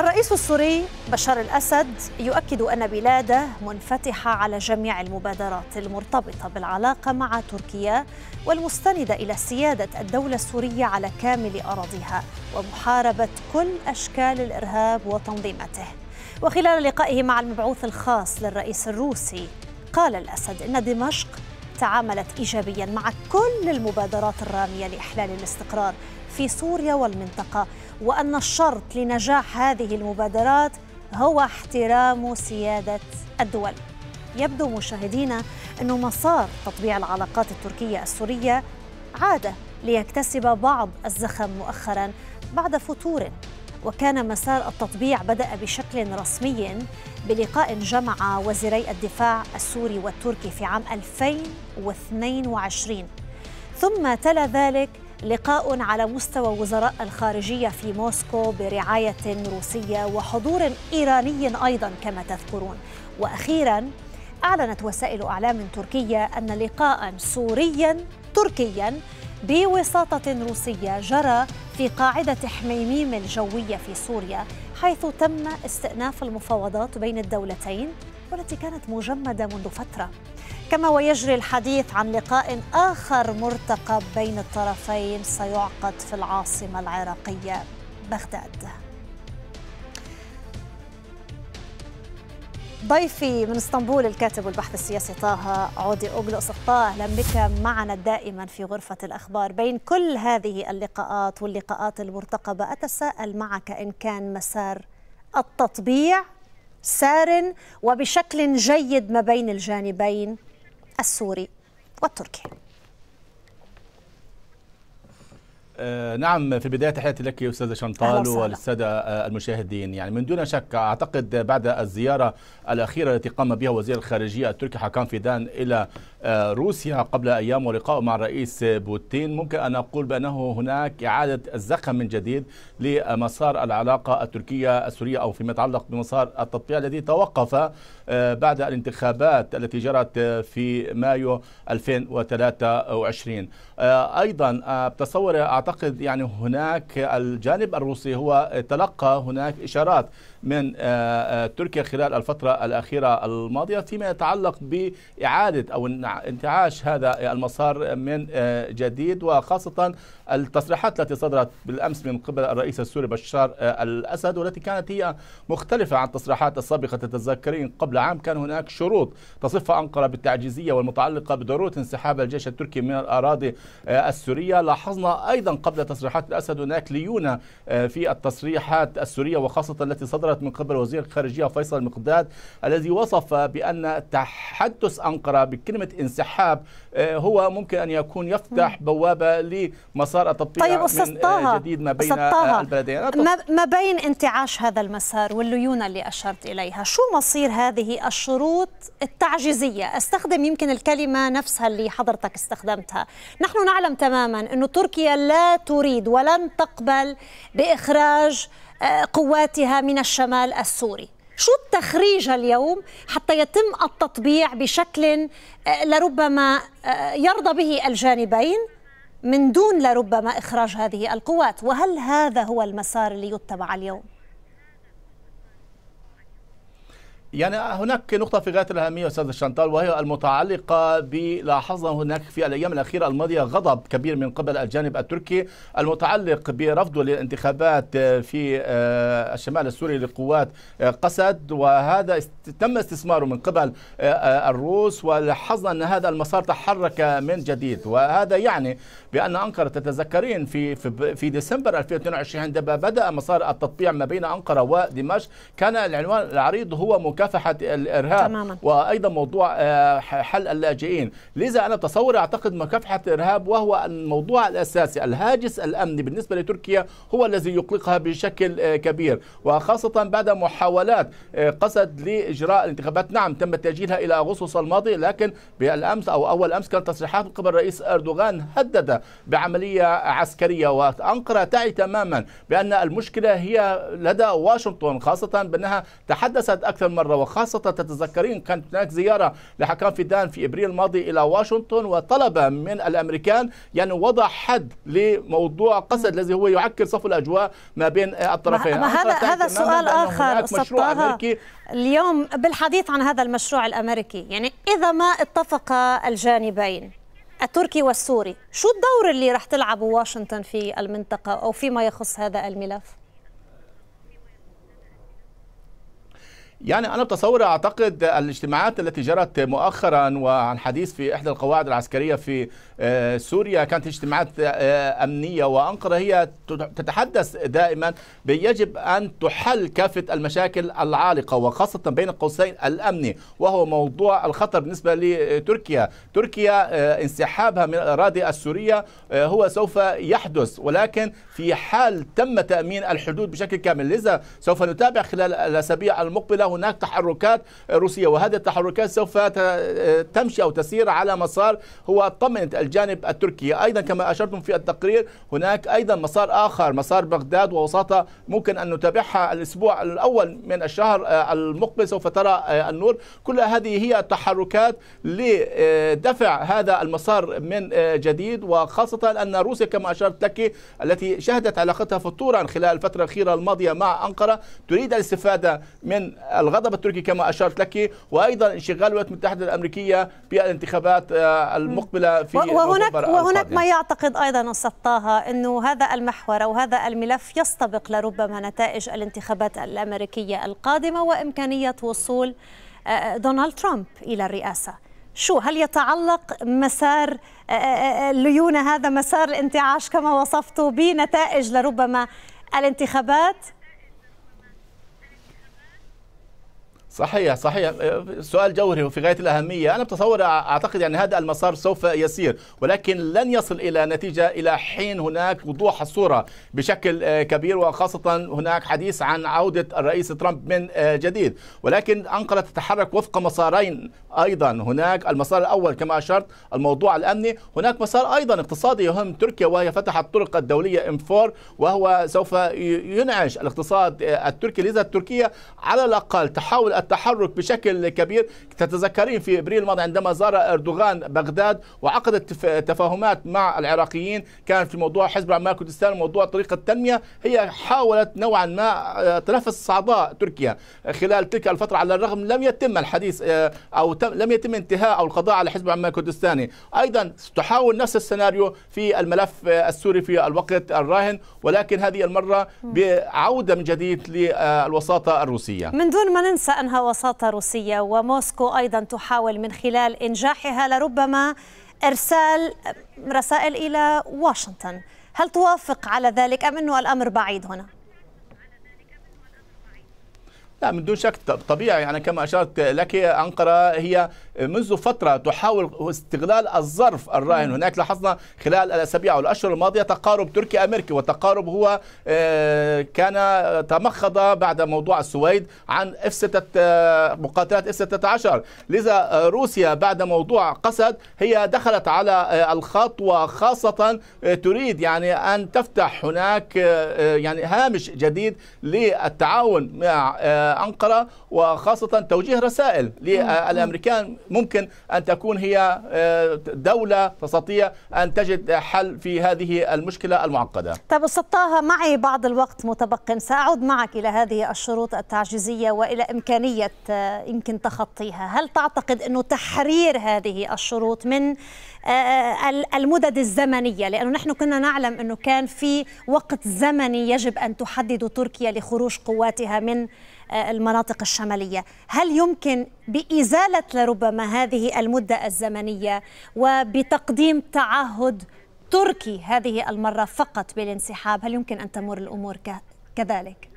الرئيس السوري بشار الاسد يؤكد ان بلاده منفتحه على جميع المبادرات المرتبطه بالعلاقه مع تركيا والمستنده الى سياده الدوله السوريه على كامل اراضيها ومحاربه كل اشكال الارهاب وتنظيماته. وخلال لقائه مع المبعوث الخاص للرئيس الروسي قال الاسد ان دمشق تعاملت إيجابيا مع كل المبادرات الرامية لإحلال الاستقرار في سوريا والمنطقة وأن الشرط لنجاح هذه المبادرات هو احترام سيادة الدول يبدو مشاهدينا أن مسار تطبيع العلاقات التركية السورية عادة ليكتسب بعض الزخم مؤخرا بعد فتور وكان مسار التطبيع بدأ بشكل رسمي بلقاء جمع وزيري الدفاع السوري والتركي في عام 2022 ثم تلا ذلك لقاء على مستوى وزراء الخارجية في موسكو برعاية روسية وحضور إيراني أيضا كما تذكرون وأخيرا أعلنت وسائل أعلام تركية أن لقاء سوريا تركيا بوساطة روسية جرى في قاعدة حميميم الجوية في سوريا حيث تم استئناف المفاوضات بين الدولتين والتي كانت مجمدة منذ فترة كما ويجري الحديث عن لقاء آخر مرتقب بين الطرفين سيعقد في العاصمة العراقية بغداد ضيفي من اسطنبول الكاتب والبحث السياسي طه عودي أوغلوس طه أهلا بك معنا دائما في غرفة الأخبار بين كل هذه اللقاءات واللقاءات المرتقبة أتساءل معك إن كان مسار التطبيع سار وبشكل جيد ما بين الجانبين السوري والتركي آه، نعم في البداية تحياتي لك أستاذة شنطال وللسادة آه، المشاهدين يعني من دون شك أعتقد بعد الزيارة الأخيرة التي قام بها وزير الخارجية التركي حكام فيدان إلى آه، روسيا قبل أيام ولقائه مع الرئيس بوتين ممكن أن أقول بأنه هناك إعادة الزخم من جديد لمسار العلاقة التركية السورية أو فيما يتعلق بمسار التطبيع الذي توقف بعد الانتخابات التي جرت في مايو 2023 أيضا بتصور أعتقد أعتقد يعني هناك الجانب الروسي هو تلقى هناك إشارات من آه، آه، تركيا خلال الفترة الأخيرة الماضية فيما يتعلق بإعادة أو انتعاش هذا المسار من آه، جديد وخاصة التصريحات التي صدرت بالأمس من قبل الرئيس السوري بشار الأسد والتي كانت هي مختلفة عن التصريحات السابقة تتذكرين قبل عام كان هناك شروط تصفها أنقرة بالتعجيزية والمتعلقة بضرورة انسحاب الجيش التركي من الأراضي السورية لاحظنا أيضا قبل تصريحات الأسد هناك ليونة آه، في التصريحات السورية وخاصة التي صدرت من قبل وزير الخارجية فيصل مقداد الذي وصف بأن تحدث أنقرة بكلمة انسحاب آه، هو ممكن أن يكون يفتح بوابة لمسار التطبيع طيب من آه، جديد ما بين البلدين ما بين انتعاش هذا المسار والليونة اللي أشرت إليها شو مصير هذه الشروط التعجيزية استخدم يمكن الكلمة نفسها اللي حضرتك استخدمتها نحن نعلم تماما أن تركيا لا لا تريد ولن تقبل بإخراج آه، قواتها من الشمال السوري شو التخريج اليوم حتى يتم التطبيع بشكل آه، لربما آه، يرضى به الجانبين من دون لربما إخراج هذه القوات وهل هذا هو المسار اللي يتبع اليوم؟ يعني هناك نقطة في غاية الأهمية أستاذ شانتال وهي المتعلقة بلاحظنا هناك في الأيام الأخيرة الماضية غضب كبير من قبل الجانب التركي المتعلق برفضه للانتخابات آه، في آه، الشمال السوري لقوات آه، قسد وهذا تم استثماره من قبل الروس ولاحظنا أن هذا المسار تحرك من جديد وهذا يعني بأن أنقرة تتذكرين في في ديسمبر 2022 عندما بدأ مسار التطبيع ما بين أنقرة ودمشق كان العنوان العريض هو مكافحه الارهاب تماما. وايضا موضوع آه، حل اللاجئين لذا انا تصور اعتقد مكافحه الارهاب وهو الموضوع الاساسي الهاجس الامني بالنسبه لتركيا هو الذي يقلقها بشكل آه، كبير وخاصه بعد محاولات آه، قصد لاجراء الانتخابات نعم تم تاجيلها الى اغسطس الماضي لكن بالامس او اول امس كانت تصريحات من قبل الرئيس اردوغان هدد بعمليه عسكريه وانقره تعي تماما بان المشكله هي لدى واشنطن خاصه بانها تحدثت اكثر مره مرة وخاصة تتذكرين كانت هناك زيارة لحكام فيدان في إبريل الماضي إلى واشنطن وطلب من الأمريكان يعني وضع حد لموضوع قسد الذي هو يعكر صف الأجواء ما بين الطرفين ما هذا هذا سؤال آخر مشروع أمريكي اليوم بالحديث عن هذا المشروع الأمريكي يعني إذا ما اتفق الجانبين التركي والسوري شو الدور اللي راح تلعبه واشنطن في المنطقة أو فيما يخص هذا الملف؟ يعني أنا بتصور أعتقد الاجتماعات التي جرت مؤخرا وعن حديث في إحدى القواعد العسكرية في آه، سوريا كانت اجتماعات آه، أمنية وأنقرة هي تتحدث دائما يجب أن تحل كافة المشاكل العالقة وخاصة بين قوسين الأمني وهو موضوع الخطر بالنسبة لتركيا تركيا آه، انسحابها من الأراضي السورية هو سوف يحدث ولكن في حال تم تأمين الحدود بشكل كامل لذا سوف نتابع خلال الأسابيع المقبلة هناك تحركات روسية وهذه التحركات سوف تمشي أو تسير على مسار هو طمنة الجانب التركي أيضا كما أشرتم في التقرير هناك أيضا مسار آخر مسار بغداد ووساطة ممكن أن نتابعها الأسبوع الأول من الشهر المقبل سوف ترى النور كل هذه هي تحركات لدفع هذا المسار من جديد وخاصة أن روسيا كما أشرت لك التي شهدت علاقتها فطورا خلال الفترة الأخيرة الماضية مع أنقرة تريد الاستفادة من الغضب التركي كما اشرت لك وايضا انشغال الولايات المتحده الامريكيه بالانتخابات آه، المقبله في وهناك وهناك ما يعتقد ايضا السطاها انه هذا المحور او هذا الملف يستبق لربما نتائج الانتخابات الامريكيه القادمه وامكانيه وصول آه، آه، دونالد ترامب الى الرئاسه شو هل يتعلق مسار ليونة هذا مسار الانتعاش كما وصفته بنتائج لربما الانتخابات صحيح صحيح سؤال جوهري وفي غايه الاهميه انا بتصور اعتقد يعني هذا المسار سوف يسير ولكن لن يصل الى نتيجه الى حين هناك وضوح الصوره بشكل آه، كبير وخاصه هناك حديث عن عوده الرئيس ترامب من آه، جديد ولكن انقره تتحرك وفق مسارين ايضا هناك المسار الاول كما اشرت الموضوع الامني هناك مسار ايضا اقتصادي يهم تركيا وهي فتحت الطرق الدوليه ام 4 وهو سوف ينعش الاقتصاد التركي لذا تركيا على الاقل تحاول التحرك بشكل كبير تتذكرين في ابريل الماضي عندما زار اردوغان بغداد وعقد تفاهمات مع العراقيين كان في موضوع حزب العمال كردستان موضوع طريقه التنميه هي حاولت نوعا ما آه، تنفس صعداء تركيا خلال تلك الفتره على الرغم لم يتم الحديث آه، او تم لم يتم انتهاء او القضاء على حزب عمان الكردستاني ايضا تحاول نفس السيناريو في الملف السوري في الوقت الراهن ولكن هذه المره بعوده من جديد للوساطه الروسيه من دون ما ننسى انها وساطه روسيه وموسكو ايضا تحاول من خلال انجاحها لربما ارسال رسائل الى واشنطن هل توافق على ذلك ام انه الامر بعيد هنا لا من دون شك طبيعي يعني كما أشرت لك أنقرة هي منذ فترة تحاول استغلال الظرف الراهن هناك لاحظنا خلال الأسابيع والأشهر الماضية تقارب تركي أمريكي وتقارب هو آه، كان تمخض بعد موضوع السويد عن اف آه، 6 مقاتلات اف 16 لذا آه، روسيا بعد موضوع قسد هي دخلت على الخط وخاصة تريد يعني أن تفتح هناك يعني هامش جديد للتعاون مع أنقرة وخاصة توجيه رسائل للأمريكان ممكن أن تكون هي آه، دولة تستطيع أن تجد حل في هذه المشكلة المعقدة طيب السطاها معي بعض الوقت متبقٍ سأعود معك إلى هذه الشروط التعجيزية وإلى إمكانية آه، يمكن تخطيها هل تعتقد أنه تحرير هذه الشروط من آه، المدد الزمنية لأنه نحن كنا نعلم أنه كان في وقت زمني يجب أن تحدد تركيا لخروج قواتها من المناطق الشمالية هل يمكن بإزالة لربما هذه المدة الزمنية وبتقديم تعهد تركي هذه المرة فقط بالانسحاب هل يمكن أن تمر الأمور كذلك؟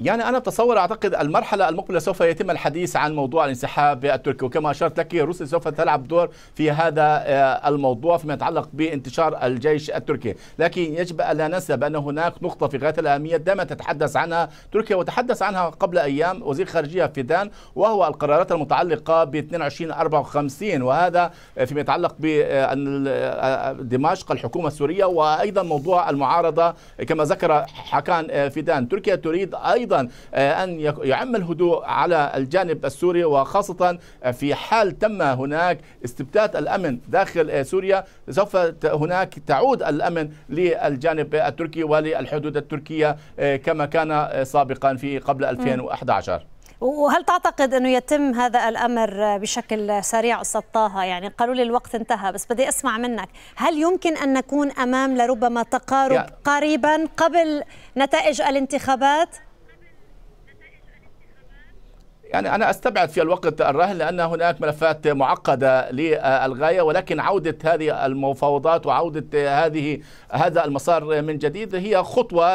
يعني انا اتصور اعتقد المرحله المقبله سوف يتم الحديث عن موضوع الانسحاب التركي وكما اشرت لك روسيا سوف تلعب دور في هذا آه، الموضوع فيما يتعلق بانتشار الجيش التركي لكن يجب ان لا ننسى بان هناك نقطه في غايه الاهميه دائما تتحدث عنها تركيا وتحدث عنها قبل ايام وزير خارجيه فيدان وهو القرارات المتعلقه ب 2254 وهذا فيما يتعلق ب آه، آه، دمشق الحكومه السوريه وايضا موضوع المعارضه كما ذكر حكان فيدان تركيا تريد ايضا أيضا آه، أن يعم الهدوء على الجانب السوري وخاصة آه، في حال تم هناك استبداد الأمن داخل آه، سوريا سوف هناك تعود الأمن للجانب التركي وللحدود التركية كما كان سابقا في قبل 2011 وهل تعتقد انه يتم هذا الامر بشكل سريع استاذ طه يعني قالوا لي الوقت انتهى بس بدي اسمع منك هل يمكن ان نكون امام لربما تقارب يعني قريبا قبل نتائج الانتخابات يعني أنا أستبعد في الوقت الراهن لأن هناك ملفات معقدة للغاية ولكن عودة هذه المفاوضات وعودة هذه هذا المسار من جديد هي خطوة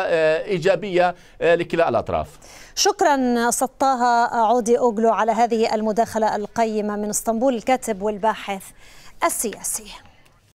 إيجابية لكلا الأطراف شكرا سطاها عودي أوغلو على هذه المداخلة القيمة من اسطنبول الكاتب والباحث السياسي